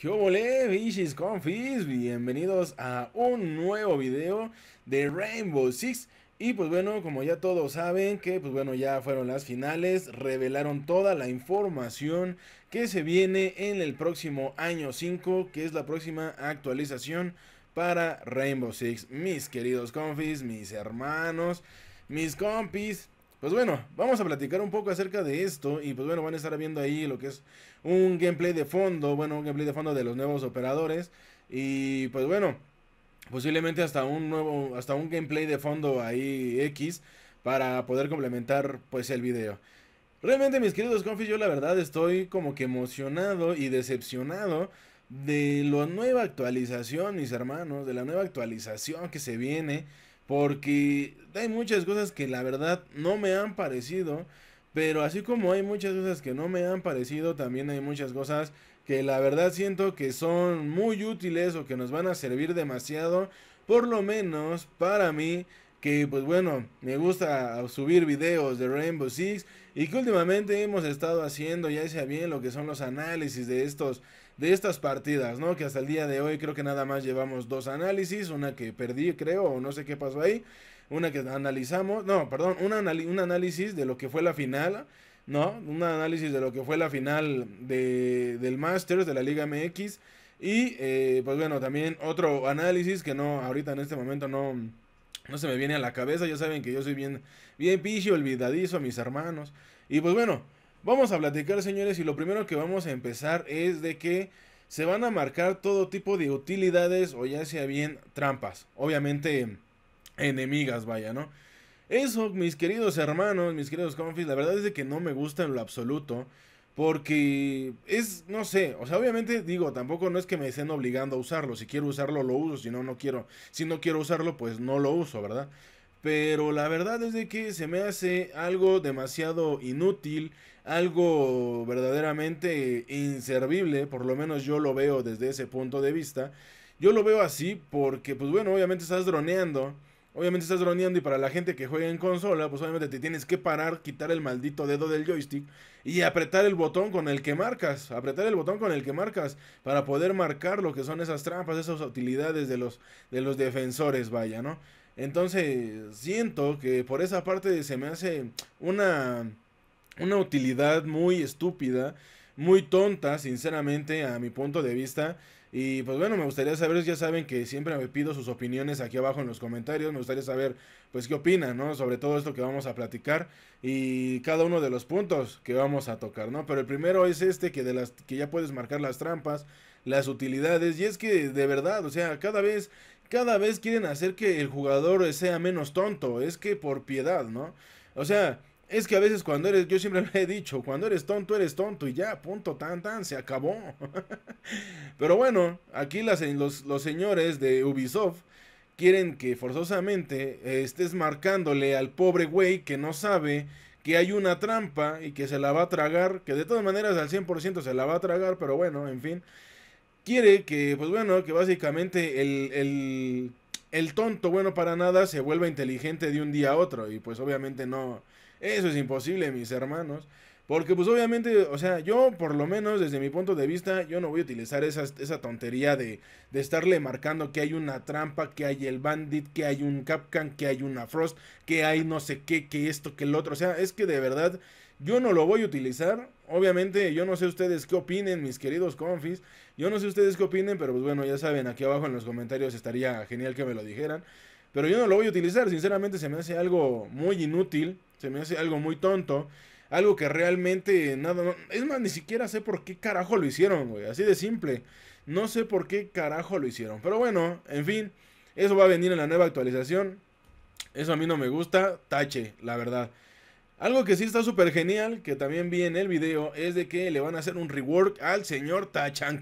¿Qué ole, bichis confis? Bienvenidos a un nuevo video de Rainbow Six. Y pues bueno, como ya todos saben que pues bueno, ya fueron las finales, revelaron toda la información que se viene en el próximo año 5, que es la próxima actualización para Rainbow Six. Mis queridos confis, mis hermanos, mis compis, pues bueno, vamos a platicar un poco acerca de esto y pues bueno, van a estar viendo ahí lo que es un gameplay de fondo, bueno, un gameplay de fondo de los nuevos operadores y pues bueno, posiblemente hasta un nuevo, hasta un gameplay de fondo ahí X para poder complementar pues el video. Realmente mis queridos confis, yo la verdad estoy como que emocionado y decepcionado de la nueva actualización, mis hermanos, de la nueva actualización que se viene. Porque hay muchas cosas que la verdad no me han parecido. Pero así como hay muchas cosas que no me han parecido, también hay muchas cosas que la verdad siento que son muy útiles o que nos van a servir demasiado. Por lo menos para mí que pues bueno, me gusta subir videos de Rainbow Six y que últimamente hemos estado haciendo, ya sea bien lo que son los análisis de estos de estas partidas, ¿no? Que hasta el día de hoy creo que nada más llevamos dos análisis, una que perdí, creo, o no sé qué pasó ahí, una que analizamos, no, perdón, un análisis de lo que fue la final, ¿no? Un análisis de lo que fue la final de, del Masters, de la Liga MX, y eh, pues bueno, también otro análisis que no, ahorita en este momento no... No se me viene a la cabeza, ya saben que yo soy bien, bien picho, olvidadizo a mis hermanos. Y pues bueno, Vamos a platicar, señores, y lo primero que vamos a empezar es de que se van a marcar todo tipo de utilidades o ya sea bien trampas. Obviamente enemigas, vaya, ¿no? Eso, mis queridos hermanos, mis queridos confis, la verdad es de que no me gusta en lo absoluto. Porque es, no sé, o sea, obviamente digo, tampoco no es que me estén obligando a usarlo. Si quiero usarlo, lo uso. Si no, no quiero. Si no quiero usarlo, pues no lo uso, ¿verdad? Pero la verdad es de que se me hace algo demasiado inútil, algo verdaderamente inservible, por lo menos yo lo veo desde ese punto de vista. Yo lo veo así porque, pues bueno, obviamente estás droneando. Obviamente estás droneando y para la gente que juega en consola, pues obviamente te tienes que parar, quitar el maldito dedo del joystick y apretar el botón con el que marcas, apretar el botón con el que marcas para poder marcar lo que son esas trampas, esas utilidades de los, de los defensores, vaya, ¿no? Entonces, siento que por esa parte se me hace una, una utilidad muy estúpida, muy tonta, sinceramente, a mi punto de vista. Y pues bueno, me gustaría saber, ya saben que siempre me pido sus opiniones aquí abajo en los comentarios, me gustaría saber pues qué opinan, ¿no? Sobre todo esto que vamos a platicar y cada uno de los puntos que vamos a tocar, ¿no? Pero el primero es este que de las que ya puedes marcar las trampas, las utilidades y es que de verdad, o sea, cada vez cada vez quieren hacer que el jugador sea menos tonto. Es que por piedad, ¿no? O sea, es que a veces cuando eres, yo siempre lo he dicho, cuando eres tonto, eres tonto y ya, punto, tan, tan, se acabó. Pero bueno, aquí los, los, señores de Ubisoft quieren que forzosamente eh, estés marcándole al pobre güey que no sabe que hay una trampa y que se la va a tragar, que de todas maneras al 100% se la va a tragar, pero bueno, en fin quiere que, pues bueno, que básicamente el, tonto bueno para nada se vuelva inteligente de un día a otro. Y pues obviamente no, eso es imposible, mis hermanos. Porque pues obviamente, o sea, yo por lo menos desde mi punto de vista, yo no voy a utilizar esa tontería de, de, estarle marcando que hay una trampa, que hay el bandit, que hay un capcan, que hay una frost, que hay no sé qué, que esto, que el otro. O sea, es que de verdad yo no lo voy a utilizar. Obviamente, yo no sé ustedes qué opinen, mis queridos confis. Yo no sé ustedes qué opinen, pero pues bueno, ya saben, aquí abajo en los comentarios estaría genial que me lo dijeran. Pero yo no lo voy a utilizar, sinceramente se me hace algo muy inútil, se me hace algo muy tonto. Algo que realmente nada. es más, ni siquiera sé por qué carajo lo hicieron, güey. Así de simple. No sé por qué carajo lo hicieron. Pero bueno, en fin. Eso va a venir en la nueva actualización. Eso a mí no me gusta. Tache, la verdad. Algo que sí está súper genial, que también vi en el video, es de que le van a hacer un rework al señor Tachan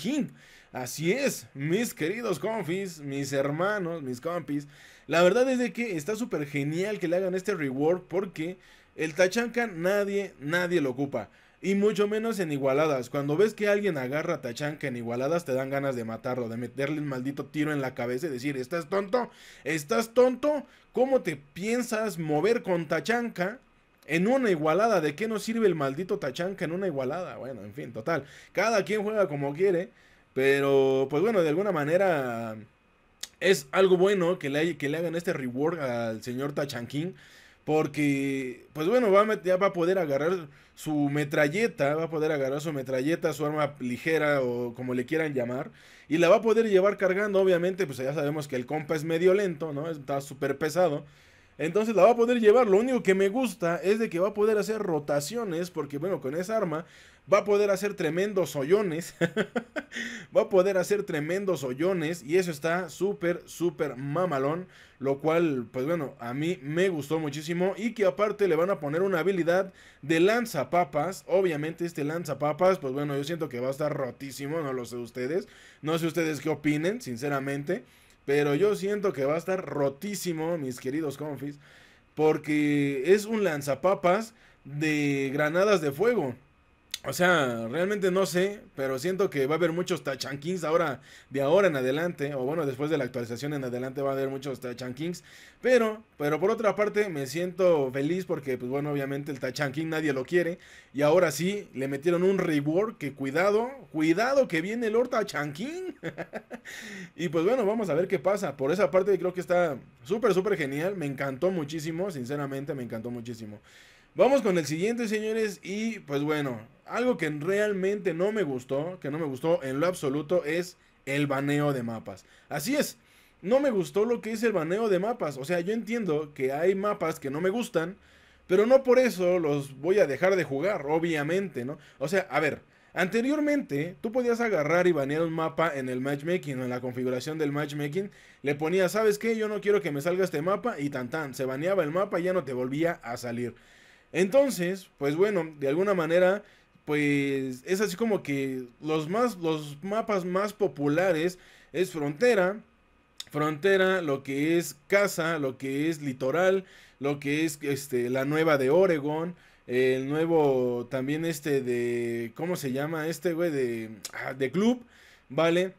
Así es, mis queridos confis, mis hermanos, mis compis. La verdad es de que está súper genial que le hagan este rework porque el Tachanka nadie, nadie lo ocupa. Y mucho menos en igualadas. Cuando ves que alguien agarra Tachanka en igualadas, te dan ganas de matarlo, de meterle el maldito tiro en la cabeza y decir, ¿estás tonto? ¿Estás tonto? ¿Cómo te piensas mover con Tachanka? en una igualada. ¿De qué nos sirve el maldito Tachanka en una igualada? Bueno, en fin, total. Cada quien juega como quiere. Pero, pues bueno, de alguna manera es algo bueno que le, que le hagan este reward al señor Tachankin Porque, pues bueno, va a, ya va a poder agarrar su metralleta, va a poder agarrar su metralleta, su arma ligera o como le quieran llamar. Y la va a poder llevar cargando, obviamente, pues ya sabemos que el compa es medio lento, ¿no? Está súper pesado. Entonces la va a poder llevar. Lo único que me gusta es de que va a poder hacer rotaciones. Porque bueno, con esa arma va a poder hacer tremendos hoyones. va a poder hacer tremendos hoyones. Y eso está súper, súper mamalón. Lo cual, pues bueno, a mí me gustó muchísimo. Y que aparte le van a poner una habilidad de lanzapapas. Obviamente este lanzapapas, pues bueno, yo siento que va a estar rotísimo. No lo sé ustedes. No sé ustedes qué opinen, sinceramente. Pero yo siento que va a estar rotísimo, mis queridos confis. Porque es un lanzapapas de granadas de fuego. O sea, realmente no sé, pero siento que va a haber muchos Tachan Kings ahora, de ahora en adelante, o bueno, después de la actualización en adelante va a haber muchos Tachan Kings, pero, pero por otra parte me siento feliz porque, pues bueno, obviamente el Tachan King nadie lo quiere, y ahora sí, le metieron un reward que cuidado, cuidado que viene el Lord Tachan King, y pues bueno, vamos a ver qué pasa, por esa parte creo que está súper, súper genial, me encantó muchísimo, sinceramente me encantó muchísimo. Vamos con el siguiente, señores. Y pues bueno, algo que realmente no me gustó, que no me gustó en lo absoluto, es el baneo de mapas. Así es, no me gustó lo que es el baneo de mapas. O sea, yo entiendo que hay mapas que no me gustan, pero no por eso los voy a dejar de jugar, obviamente, ¿no? O sea, a ver, anteriormente tú podías agarrar y banear un mapa en el matchmaking en la configuración del matchmaking. Le ponías, ¿sabes qué? Yo no quiero que me salga este mapa y tan tan. Se baneaba el mapa y ya no te volvía a salir. Entonces, pues bueno, de alguna manera, pues es así como que los, más, los mapas más populares es frontera, frontera, lo que es casa, lo que es litoral, lo que es este, la nueva de Oregon, el nuevo también este de, ¿cómo se llama? Este güey de, ah, de club, ¿vale?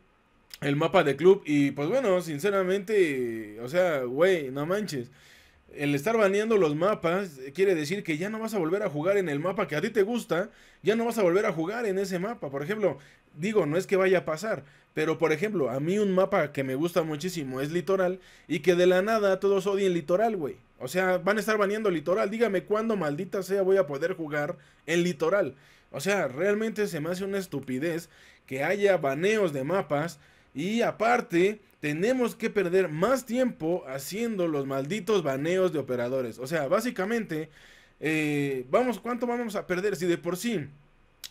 El mapa de club y pues bueno, sinceramente, o sea, güey, no manches el estar baneando los mapas quiere decir que ya no vas a volver a jugar en el mapa que a ti te gusta, ya no vas a volver a jugar en ese mapa. Por ejemplo, digo, no es que vaya a pasar, pero por ejemplo, a mí un mapa que me gusta muchísimo es Litoral y que de la nada todos odien Litoral, güey. O sea, van a estar baneando Litoral. Dígame cuándo maldita sea voy a poder jugar en Litoral. O sea, realmente se me hace una estupidez que haya baneos de mapas y aparte, tenemos que perder más tiempo haciendo los malditos baneos de operadores. O sea, básicamente, eh, vamos, ¿cuánto vamos a perder? Si de por sí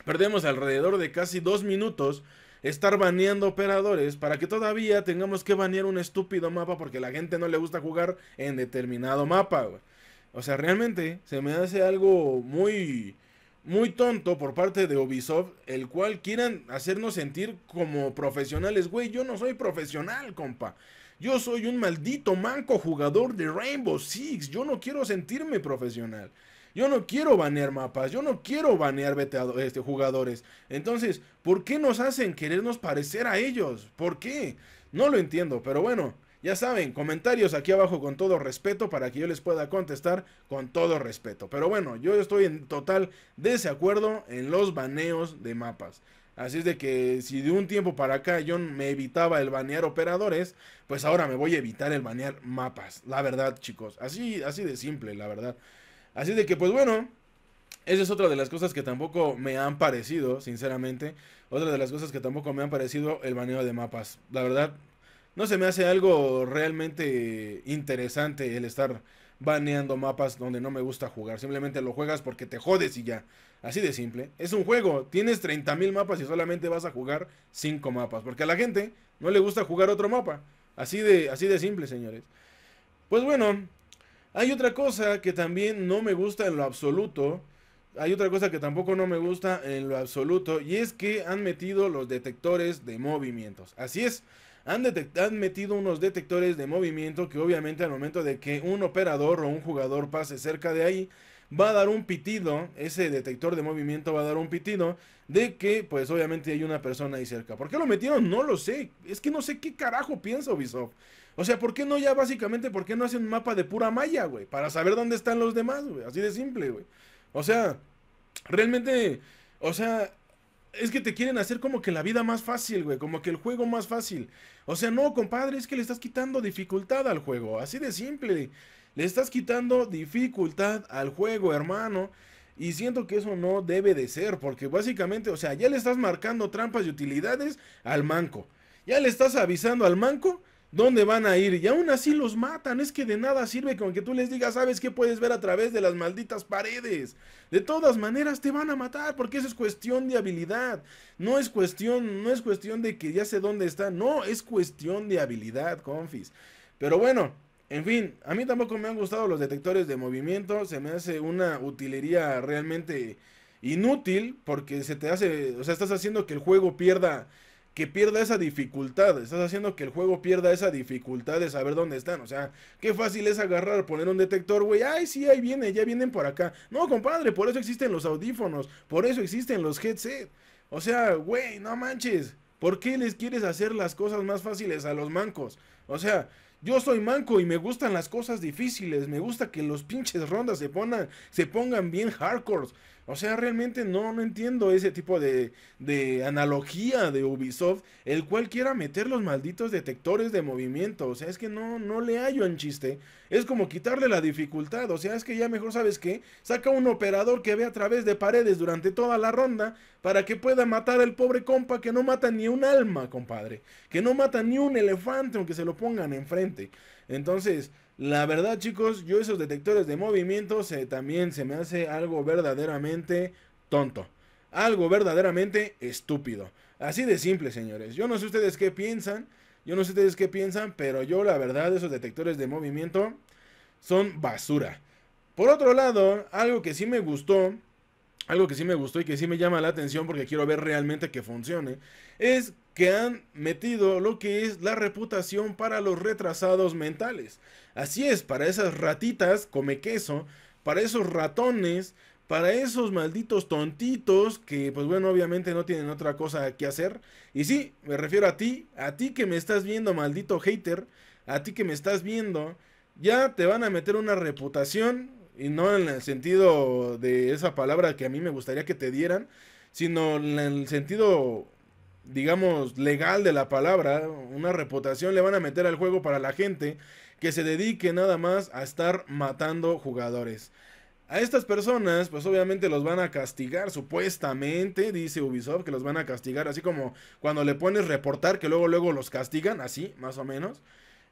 perdemos alrededor de casi dos minutos estar baneando operadores para que todavía tengamos que banear un estúpido mapa porque la gente no le gusta jugar en determinado mapa. O sea, realmente se me hace algo muy muy tonto por parte de Ubisoft, el cual quieran hacernos sentir como profesionales. Güey, yo no soy profesional, compa. Yo soy un maldito manco jugador de Rainbow Six. Yo no quiero sentirme profesional. Yo no quiero banear mapas, yo no quiero banear este, jugadores. Entonces, ¿por qué nos hacen querernos parecer a ellos? ¿Por qué? No lo entiendo, pero bueno, ya saben, comentarios aquí abajo con todo respeto para que yo les pueda contestar con todo respeto. Pero bueno, yo estoy en total desacuerdo en los baneos de mapas. Así es de que si de un tiempo para acá yo me evitaba el banear operadores, pues ahora me voy a evitar el banear mapas. La verdad, chicos. Así, así de simple, la verdad. Así de que, pues bueno, esa es otra de las cosas que tampoco me han parecido, sinceramente. Otra de las cosas que tampoco me han parecido el baneo de mapas. La verdad, no se me hace algo realmente interesante el estar baneando mapas donde no me gusta jugar. Simplemente lo juegas porque te jodes y ya. Así de simple. Es un juego. Tienes 30.000 mapas y solamente vas a jugar 5 mapas. Porque a la gente no le gusta jugar otro mapa. Así de, así de simple, señores. Pues bueno, hay otra cosa que también no me gusta en lo absoluto. Hay otra cosa que tampoco no me gusta en lo absoluto. Y es que han metido los detectores de movimientos. Así es han, metido unos detectores de movimiento que obviamente al momento de que un operador o un jugador pase cerca de ahí, va a dar un pitido, ese detector de movimiento va a dar un pitido de que pues obviamente hay una persona ahí cerca. ¿Por qué lo metieron? No lo sé. Es que no sé qué carajo pienso, Ubisoft. O sea, ¿por qué no ya básicamente, por qué no hacen un mapa de pura malla, güey? Para saber dónde están los demás, güey. Así de simple, güey. O sea, realmente, o sea, es que te quieren hacer como que la vida más fácil, güey, como que el juego más fácil. O sea, no, compadre, es que le estás quitando dificultad al juego, así de simple. Le estás quitando dificultad al juego, hermano. Y siento que eso no debe de ser, porque básicamente, o sea, ya le estás marcando trampas y utilidades al manco. Ya le estás avisando al manco dónde van a ir. Y aún así los matan. Es que de nada sirve con que tú les digas, sabes que puedes ver a través de las malditas paredes. De todas maneras te van a matar porque eso es cuestión de habilidad. No es cuestión, no es cuestión de que ya sé dónde está. No, es cuestión de habilidad, confis. Pero bueno, en fin, a mí tampoco me han gustado los detectores de movimiento. Se me hace una utilería realmente inútil porque se te hace, o sea, estás haciendo que el juego pierda que pierda esa dificultad. Estás haciendo que el juego pierda esa dificultad de saber dónde están. O sea, qué fácil es agarrar, poner un detector, güey. Ay, sí, ahí viene, ya vienen por acá. No, compadre, por eso existen los audífonos, por eso existen los headset. O sea, güey, no manches. ¿Por qué les quieres hacer las cosas más fáciles a los mancos? O sea, yo soy manco y me gustan las cosas difíciles. Me gusta que los pinches rondas se pongan, se pongan bien hardcore. O sea, realmente no, entiendo ese tipo de, de, analogía de Ubisoft, el cual quiera meter los malditos detectores de movimiento. O sea, es que no, no le hallo en chiste. Es como quitarle la dificultad. O sea, es que ya mejor sabes qué. Saca un operador que ve a través de paredes durante toda la ronda para que pueda matar al pobre compa que no mata ni un alma, compadre. Que no mata ni un elefante, aunque se lo pongan enfrente. Entonces... La verdad, chicos, yo esos detectores de movimiento también se me hace algo verdaderamente tonto. Algo verdaderamente estúpido. Así de simple, señores. Yo no sé ustedes qué piensan. Yo no sé ustedes qué piensan, pero yo la verdad esos detectores de movimiento son basura. Por otro lado, algo que sí me gustó, algo que sí me gustó y que sí me llama la atención porque quiero ver realmente que funcione, es que han metido lo que es la reputación para los retrasados mentales. Así es, para esas ratitas come queso, para esos ratones, para esos malditos tontitos que pues bueno, obviamente no tienen otra cosa que hacer. Y sí, me refiero a ti, a ti que me estás viendo, maldito hater, a ti que me estás viendo, ya te van a meter una reputación y no en el sentido de esa palabra que a mí me gustaría que te dieran, sino en el sentido digamos, legal de la palabra, una reputación le van a meter al juego para la gente que se dedique nada más a estar matando jugadores. A estas personas, pues obviamente los van a castigar, supuestamente, dice Ubisoft, que los van a castigar, así como cuando le pones reportar, que luego luego los castigan, así, más o menos.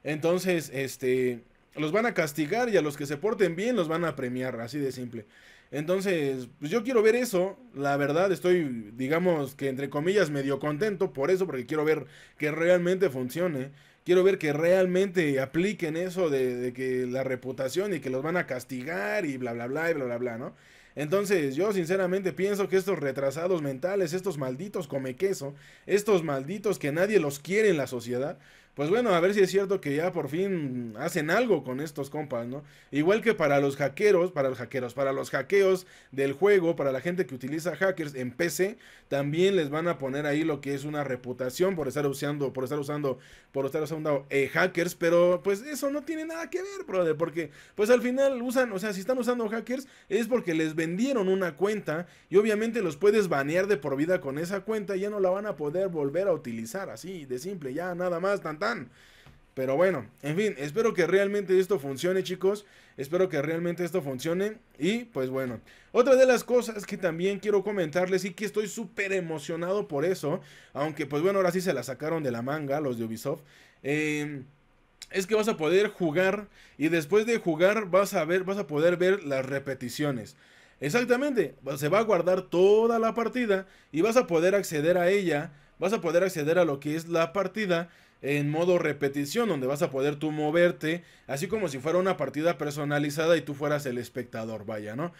Entonces, este, los van a castigar y a los que se porten bien los van a premiar, así de simple. Entonces, pues yo quiero ver eso. La verdad, estoy, digamos que entre comillas, medio contento por eso, porque quiero ver que realmente funcione. Quiero ver que realmente apliquen eso de, que la reputación y que los van a castigar y bla, bla, bla, y bla, bla, bla, ¿no? Entonces, yo sinceramente pienso que estos retrasados mentales, estos malditos come queso, estos malditos que nadie los quiere en la sociedad, pues bueno, a ver si es cierto que ya por fin hacen algo con estos compas, ¿no? Igual que para los hackeros, para los hackeros, para los hackeos del juego, para la gente que utiliza hackers en PC, también les van a poner ahí lo que es una reputación por estar usando, por estar usando, por estar usando eh, hackers, pero pues eso no tiene nada que ver, brother, porque pues al final usan, o sea, si están usando hackers es porque les vendieron una cuenta y obviamente los puedes banear de por vida con esa cuenta, y ya no la van a poder volver a utilizar así de simple, ya nada más, tanta pero bueno, en fin, espero que realmente esto funcione, chicos. Espero que realmente esto funcione. Y pues bueno, otra de las cosas que también quiero comentarles y que estoy súper emocionado por eso, aunque pues bueno, ahora sí se la sacaron de la manga los de Ubisoft. Em, es que vas a poder jugar y después de jugar vas a ver, vas a poder ver las repeticiones. Exactamente, se va a guardar toda la partida y vas a poder acceder a ella, vas a poder acceder a lo que es la partida en modo repetición, donde vas a poder tú moverte, así como si fuera una partida personalizada y tú fueras el espectador, vaya, ¿no?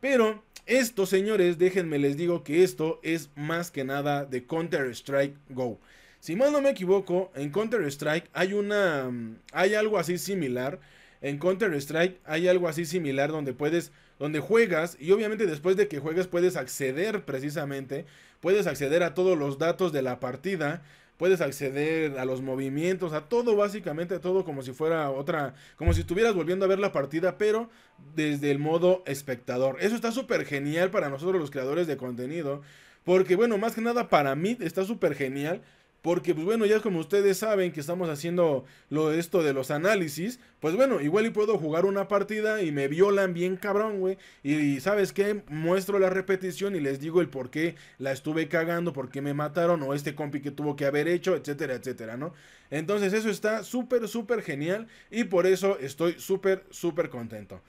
Pero esto, señores, déjenme les digo que esto es más que nada de Counter-Strike Go. Si mal no me equivoco, en Counter-Strike hay una. Mm, hay algo así similar. En Counter-Strike hay algo así similar donde puedes. donde juegas. Y obviamente después de que juegues puedes acceder precisamente. Puedes acceder a todos los datos de la partida puedes acceder a los movimientos, a todo básicamente, a todo como si fuera otra, como si estuvieras volviendo a ver la partida, pero desde el modo espectador. Eso está súper genial para nosotros los creadores de contenido, porque bueno, más que nada para mí está súper genial porque, pues bueno, ya como ustedes saben que estamos haciendo lo, esto de los análisis, pues bueno, igual y puedo jugar una partida y me violan bien cabrón, güey. Y, y, sabes qué, muestro la repetición y les digo el por qué la estuve cagando, por qué me mataron, o este compi que tuvo que haber hecho, etcétera, etcétera, ¿no? Entonces eso está súper, súper genial y por eso estoy súper, súper contento.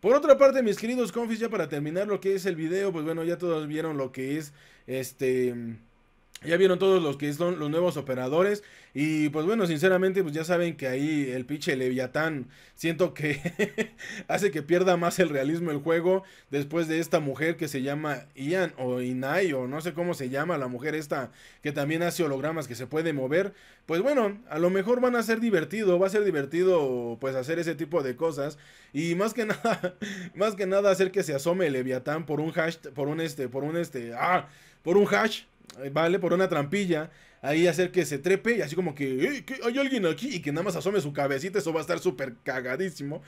Por otra parte, mis queridos confis, ya para terminar lo que es el video, pues bueno, ya todos vieron lo que es este ya vieron todos los que son los nuevos operadores. Y pues bueno, sinceramente, pues ya saben que ahí el pinche Leviatán. Siento que hace que pierda más el realismo el juego. Después de esta mujer que se llama Ian o Inai o no sé cómo se llama. La mujer esta que también hace hologramas que se puede mover. Pues bueno, a lo mejor van a ser divertido. Va a ser divertido pues hacer ese tipo de cosas. Y más que nada, más que nada hacer que se asome Leviatán por un hash. Por un este, por un este. Ah, por un hash eh, vale, por una trampilla, ahí hacer que se trepe y así como que, eh, hay alguien aquí y que nada más asome su cabecita, eso va a estar súper cagadísimo.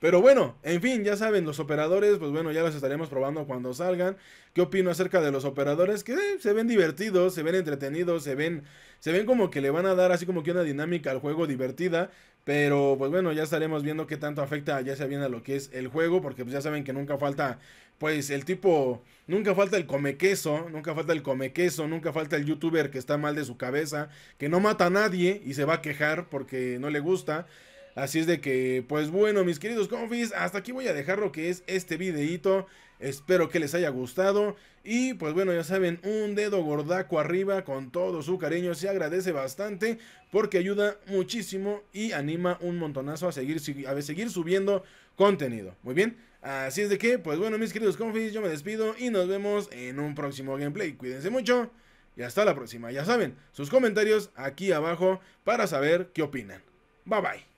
Pero bueno, en fin, ya saben, los operadores, pues bueno, ya los estaremos probando cuando salgan. ¿Qué opino acerca de los operadores? Que eh, se ven divertidos, se ven entretenidos, se ven, se ven como que le van a dar así como que una dinámica al juego divertida. Pero pues bueno, ya estaremos viendo qué tanto afecta ya sea bien a lo que es el juego, porque pues ya saben que nunca falta, pues el tipo, nunca falta el come queso, nunca falta el come queso, nunca falta el youtuber que está mal de su cabeza, que no mata a nadie y se va a quejar porque no le gusta. Así es de que, pues bueno, mis queridos confis, hasta aquí voy a dejar lo que es este videito. Espero que les haya gustado. Y pues bueno, ya saben, un dedo gordaco arriba con todo su cariño. Se agradece bastante porque ayuda muchísimo y anima un montonazo a seguir, a seguir subiendo contenido. Muy bien. Así es de que, pues bueno, mis queridos confis, yo me despido y nos vemos en un próximo gameplay. Cuídense mucho y hasta la próxima. Ya saben, sus comentarios aquí abajo para saber qué opinan. Bye bye.